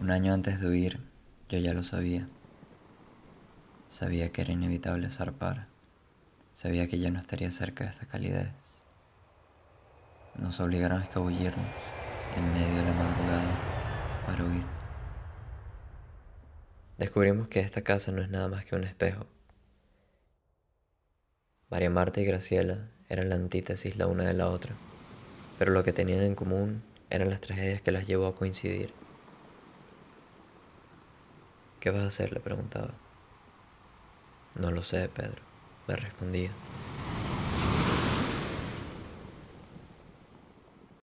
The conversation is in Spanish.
Un año antes de huir, yo ya lo sabía. Sabía que era inevitable zarpar. Sabía que ya no estaría cerca de esta calidez. Nos obligaron a escabullirnos en medio de la madrugada para huir. Descubrimos que esta casa no es nada más que un espejo. María Marta y Graciela eran la antítesis la una de la otra, pero lo que tenían en común eran las tragedias que las llevó a coincidir. ¿Qué vas a hacer? le preguntaba. No lo sé, Pedro, me respondía.